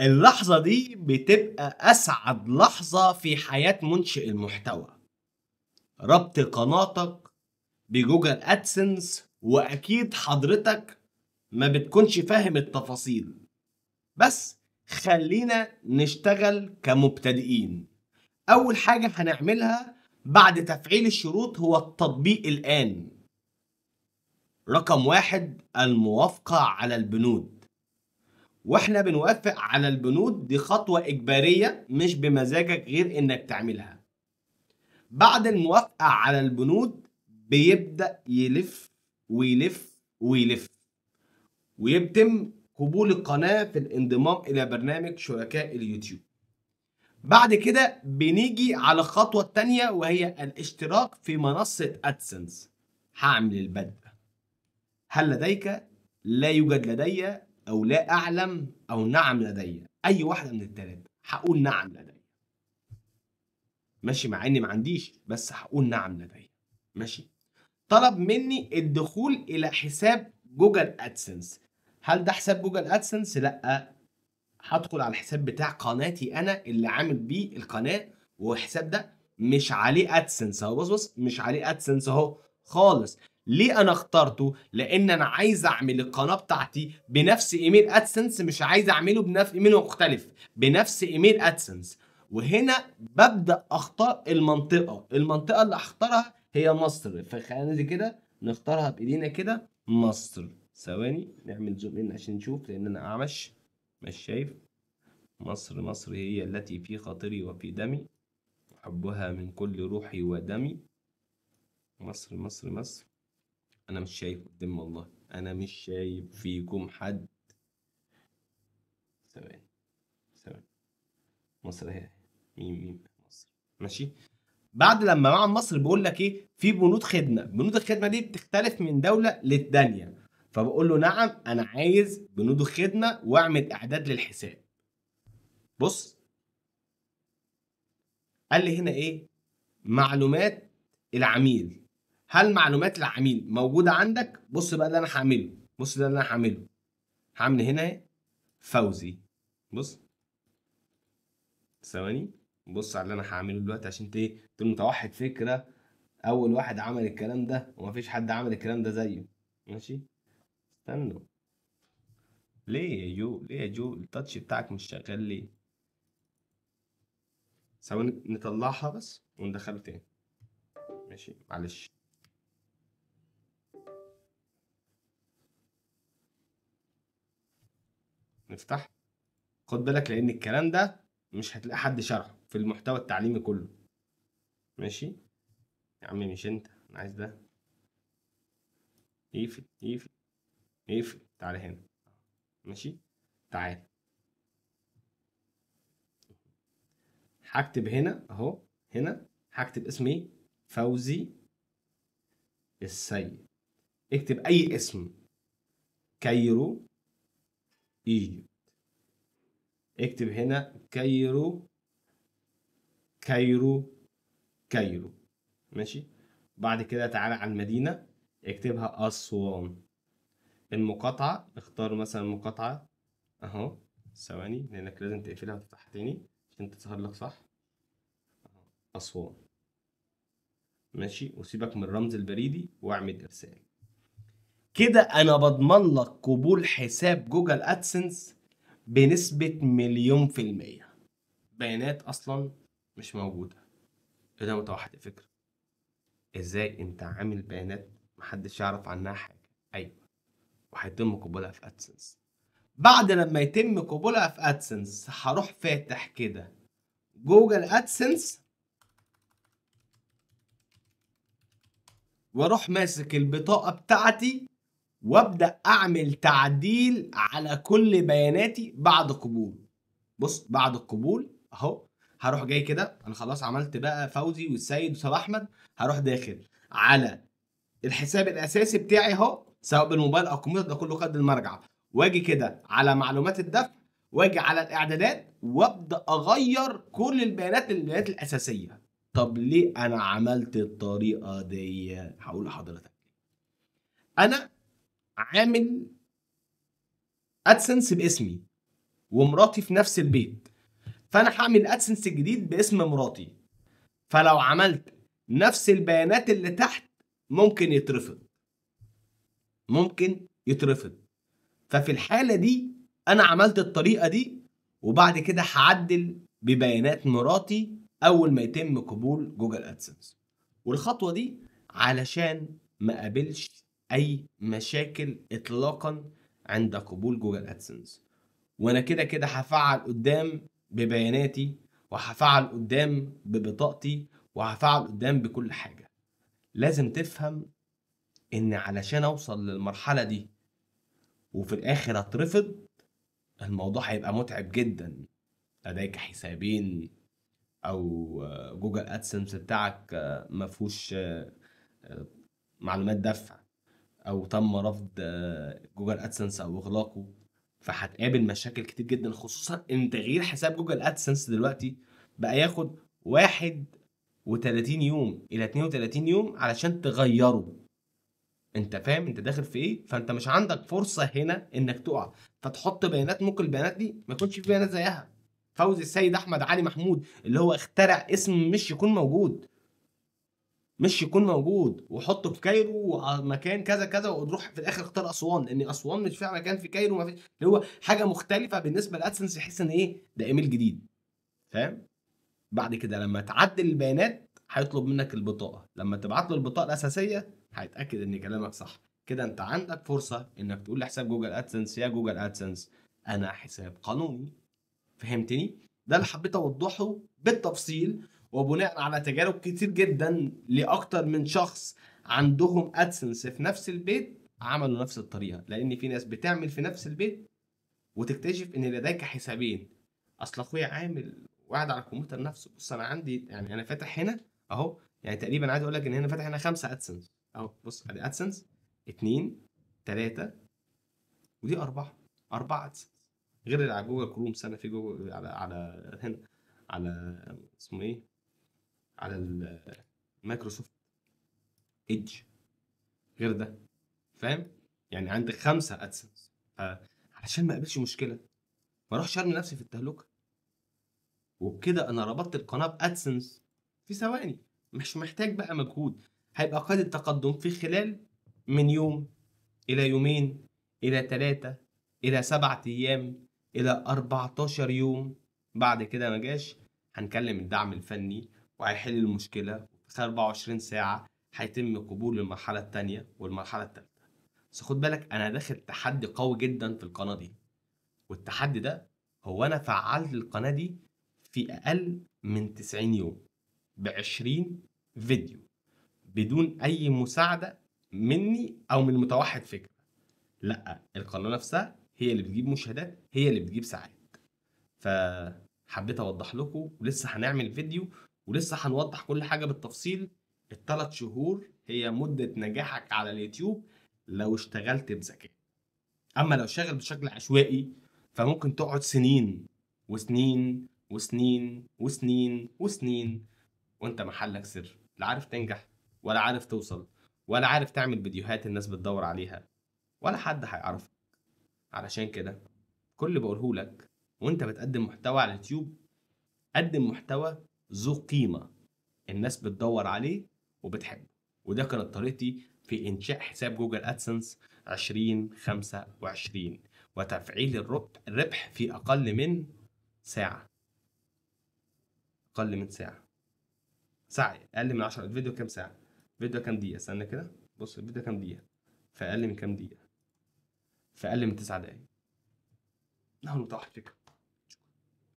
اللحظة دي بتبقى أسعد لحظة في حياة منشئ المحتوى ربط قناتك بجوجل أدسنس وأكيد حضرتك ما بتكونش فاهم التفاصيل بس خلينا نشتغل كمبتدئين أول حاجة هنعملها بعد تفعيل الشروط هو التطبيق الآن رقم واحد الموافقة على البنود واحنا بنوافق على البنود دي خطوة إجبارية مش بمزاجك غير إنك تعملها بعد الموافقة على البنود بيبدأ يلف ويلف ويلف ويتم قبول القناة في الانضمام إلى برنامج شركاء اليوتيوب بعد كده بنيجي على الخطوة التانية وهي الاشتراك في منصة أدسنس هعمل البدء هل لديك؟ لا يوجد لدي أو لا أعلم أو نعم لدي أي واحدة من التلاتة هقول نعم لدي ماشي مع إني ما عنديش بس هقول نعم لدي ماشي طلب مني الدخول إلى حساب جوجل أدسنس هل ده حساب جوجل أدسنس؟ لأ هدخل على الحساب بتاع قناتي أنا اللي عامل بيه القناة والحساب ده مش عليه ادسنس اهو بص بص مش عليه ادسنس اهو خالص ليه انا اخترته لان انا عايز اعمل القناه بتاعتي بنفس ايميل ادسنس مش عايز اعمله بنفس ايميل مختلف بنفس ايميل ادسنس وهنا ببدا اختار المنطقه المنطقه اللي هختارها هي مصر فخلينا كده نختارها بايدينا كده مصر ثواني نعمل زوم ان عشان نشوف لان انا اعمش مش شايف مصر مصر هي التي في خاطري وفي دمي احبها من كل روحي ودمي مصر مصر مصر انا مش شايف قدام والله انا مش شايف فيكم حد ثواني ثواني مصر هي مين مين مصر ماشي بعد لما مع مصر بيقول لك ايه في بنود خدمه بنود الخدمه دي بتختلف من دوله للثانيه فبقول له نعم انا عايز بنود الخدمه واعمل اعداد للحساب بص قال لي هنا ايه معلومات العميل هل معلومات العميل موجوده عندك بص بقى اللي انا هعمله بص ده اللي انا هعمله هعمل هنا فوزي بص ثواني بص على اللي انا هعمله دلوقتي عشان ايه تقول متوحد فكره اول واحد عمل الكلام ده ومفيش حد عمل الكلام ده زيه ماشي استنوا ليه يا جو ليه يا جو التاتش بتاعك مش شغال ليه ثواني نطلعها بس وندخله تاني ماشي معلش نفتح خد بالك لان الكلام ده مش هتلاقي حد شرحه في المحتوى التعليمي كله ماشي يا عم مش انت انا عايز ده اقفل اقفل اقفل تعالى هنا ماشي تعال هكتب هنا اهو هنا هكتب اسم ايه فوزي السيد اكتب اي اسم كايرو ايجيبت اكتب هنا كايرو كايرو كايرو ماشي بعد كده تعالى على المدينة اكتبها أسوان المقاطعة اختار مثلا مقاطعة اهو ثواني لانك لازم تقفلها وتفتحها تاني عشان تظهر لك صح أسوان ماشي وسيبك من الرمز البريدي واعمل إرسال كده انا بضمن لك قبول حساب جوجل ادسنس بنسبة مليون في المية بيانات اصلا مش موجودة إيه ده متوحد فكرة ازاي انت عامل بيانات محدش يعرف عنها حاجة ايوه وهيتم قبولها في ادسنس بعد لما يتم قبولها في ادسنس هروح فاتح كده جوجل ادسنس واروح ماسك البطاقه بتاعتي وابدا اعمل تعديل على كل بياناتي بعد قبول بص بعد القبول اهو هروح جاي كده انا خلاص عملت بقى فوزي والسيد وصلاح احمد هروح داخل على الحساب الاساسي بتاعي اهو سواء بالموبايل او الكمبيوتر ده كله قد المرجع واجي كده على معلومات الدفع واجي على الاعدادات وابدا اغير كل البيانات البيانات الاساسيه طب ليه انا عملت الطريقه دي هقول لحضرتك انا عامل ادسنس باسمي ومراتي في نفس البيت فانا هعمل ادسنس جديد باسم مراتي فلو عملت نفس البيانات اللي تحت ممكن يترفض ممكن يترفض ففي الحالة دي أنا عملت الطريقة دي وبعد كده هعدل ببيانات مراتي أول ما يتم قبول جوجل أدسنس والخطوة دي علشان ما قابلش اي مشاكل اطلاقا عند قبول جوجل ادسنس وانا كده كده هفعل قدام ببياناتي وهفعل قدام ببطاقتي وهفعل قدام بكل حاجه لازم تفهم ان علشان اوصل للمرحله دي وفي الاخر اترفض الموضوع هيبقى متعب جدا لديك حسابين او جوجل ادسنس بتاعك مفهوش آه، معلومات دفع او تم رفض جوجل آه، ادسنس او اغلاقه فهتقابل مشاكل كتير جدا خصوصا ان تغيير حساب جوجل ادسنس دلوقتي بقى ياخد 31 يوم الى 32 يوم علشان تغيره انت فاهم انت داخل في ايه فانت مش عندك فرصه هنا انك تقع فتحط بيانات ممكن البيانات دي ما يكونش في بيانات زيها فوزي السيد احمد علي محمود اللي هو اخترع اسم مش يكون موجود مش يكون موجود وحطه في كايرو مكان كذا كذا وتروح في الاخر اختار اسوان لان اسوان مش فيها مكان في كايرو ما فيش اللي هو حاجه مختلفه بالنسبه لادسنس يحس ان ايه ده ايميل جديد فاهم بعد كده لما تعدل البيانات هيطلب منك البطاقه لما تبعت له البطاقه الاساسيه هيتاكد ان كلامك صح كده انت عندك فرصه انك تقول لحساب جوجل ادسنس يا جوجل ادسنس انا حساب قانوني فهمتني ده اللي حبيت اوضحه بالتفصيل وبناء على تجارب كتير جدا لاكتر من شخص عندهم ادسنس في نفس البيت عملوا نفس الطريقه لان في ناس بتعمل في نفس البيت وتكتشف ان لديك حسابين اصل اخويا عامل وقاعد على الكمبيوتر نفسه بص انا عندي يعني انا فاتح هنا اهو يعني تقريبا عايز اقول لك ان هنا فاتح هنا خمسه ادسنس اهو بص ادي ادسنس اثنين ثلاثه ودي اربعه اربعه ادسنس غير اللي على جوجل كروم سنه في جوجل على على هنا على اسمه ايه على المايكروسوفت ايدج غير ده فاهم يعني عندك خمسه ادسنس علشان ما اقابلش مشكله ما اروحش ارمي نفسي في التهلكه وبكده انا ربطت القناه بادسنس في ثواني مش محتاج بقى مجهود هيبقى قد التقدم في خلال من يوم الى يومين الى ثلاثه الى سبعة ايام الى 14 يوم بعد كده ما جاش هنكلم الدعم الفني وهيحل المشكلة خلال 24 ساعة هيتم قبول المرحلة التانية والمرحلة التالتة بس خد بالك أنا داخل تحدي قوي جدا في القناة دي والتحدي ده هو أنا فعلت القناة دي في أقل من 90 يوم ب 20 فيديو بدون أي مساعدة مني أو من متوحد فكرة لأ القناة نفسها هي اللي بتجيب مشاهدات هي اللي بتجيب ساعات فحبيت أوضح لكم ولسه هنعمل فيديو ولسه هنوضح كل حاجة بالتفصيل الثلاث شهور هي مدة نجاحك على اليوتيوب لو اشتغلت بذكاء أما لو شغل بشكل عشوائي فممكن تقعد سنين وسنين وسنين وسنين وسنين وانت محلك سر لا عارف تنجح ولا عارف توصل ولا عارف تعمل فيديوهات الناس بتدور عليها ولا حد هيعرفك علشان كده كل اللي بقوله لك وانت بتقدم محتوى على اليوتيوب قدم محتوى ذو قيمة الناس بتدور عليه وبتحبه وده كانت طريقتي في إنشاء حساب جوجل أدسنس 2025 وتفعيل الربح في أقل من ساعة أقل من ساعة ساعة أقل من 10 الفيديو كام ساعة؟ الفيديو كام دقيقة؟ استنى كده بص الفيديو كام دقيقة؟ في أقل من كام دقيقة؟ في أقل من 9 دقايق نحن نطرح الفكرة